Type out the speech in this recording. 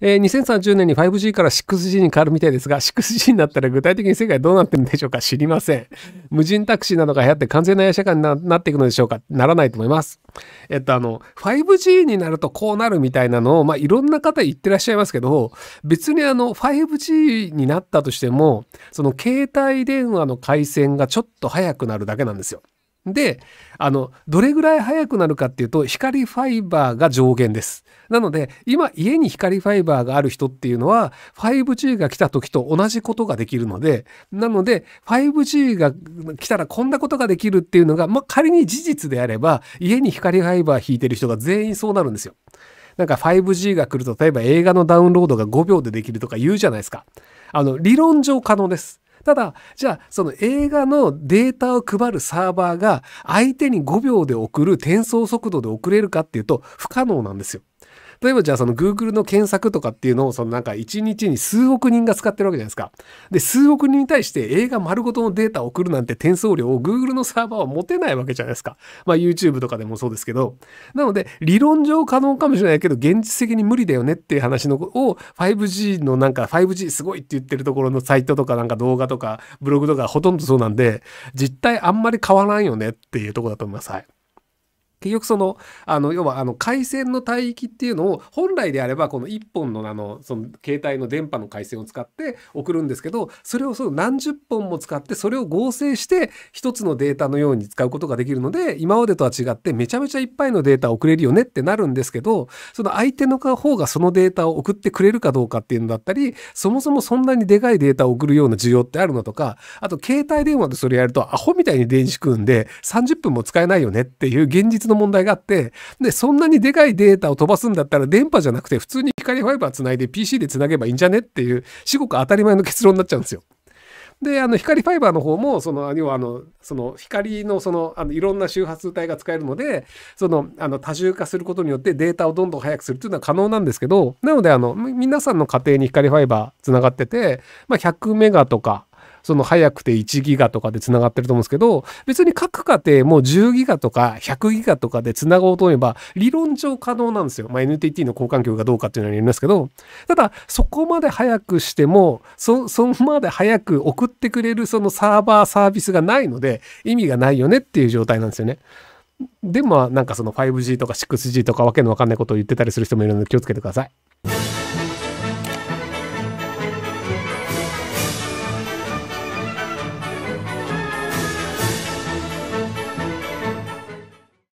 えー、2030年に 5G から 6G に変わるみたいですが、6G になったら具体的に世界どうなってるんでしょうか知りません。無人タクシーなどが流行って完全な AI 社会になっていくのでしょうかならないと思います。えっと、あの、5G になるとこうなるみたいなのを、まあ、いろんな方言ってらっしゃいますけど、別にあの、5G になったとしても、その携帯電話の回線がちょっと早くなるだけなんですよ。で、あの、どれぐらい速くなるかっていうと、光ファイバーが上限です。なので、今家に光ファイバーがある人っていうのは、5G が来た時と同じことができるので、なので、5G が来たらこんなことができるっていうのが、まあ、仮に事実であれば、家に光ファイバー引いてる人が全員そうなるんですよ。なんか 5G が来ると、例えば映画のダウンロードが5秒でできるとか言うじゃないですか。あの、理論上可能です。ただ、じゃあ、その映画のデータを配るサーバーが相手に5秒で送る転送速度で送れるかっていうと不可能なんですよ。例えばじゃあその Google の検索とかっていうのをそのなんか1日に数億人が使ってるわけじゃないですか。で、数億人に対して映画丸ごとのデータを送るなんて転送量を Google のサーバーは持てないわけじゃないですか。まあ YouTube とかでもそうですけど。なので、理論上可能かもしれないけど、現実的に無理だよねっていう話のを 5G のなんか 5G すごいって言ってるところのサイトとかなんか動画とかブログとかほとんどそうなんで、実態あんまり変わらんよねっていうとこだと思います。はい。結局そのあの要はあの回線の帯域っていうのを本来であればこの1本のあのその携帯の電波の回線を使って送るんですけどそれをその何十本も使ってそれを合成して1つのデータのように使うことができるので今までとは違ってめちゃめちゃいっぱいのデータを送れるよねってなるんですけどその相手の方がそのデータを送ってくれるかどうかっていうのだったりそもそもそんなにでかいデータを送るような需要ってあるのとかあと携帯電話でそれやるとアホみたいに電子食うんで30分も使えないよねっていう現実のの問題があって、で、そんなにでかいデータを飛ばすんだったら電波じゃなくて普通に光ファイバー繋いで PC で繋げばいいんじゃねっていう、至極当たり前の結論になっちゃうんですよ。であの光ファイバーの方もその要はあのその光のそのあのいろんな周波数帯が使えるのでそのあの多重化することによってデータをどんどん速くするっていうのは可能なんですけどなのであの皆さんの家庭に光ファイバーつながってて、まあ、100メガとかその早くて1ギガとかで繋がってると思うんですけど、別に各家庭も10ギガとか100ギガとかで繋ごうと思えば、理論上可能なんですよ。まあ、NTT の交換局がどうかっていうのによりますけど、ただ、そこまで早くしても、そ、そんまで早く送ってくれるそのサーバーサービスがないので、意味がないよねっていう状態なんですよね。でも、なんかその 5G とか 6G とかわけのわかんないことを言ってたりする人もいるので気をつけてください。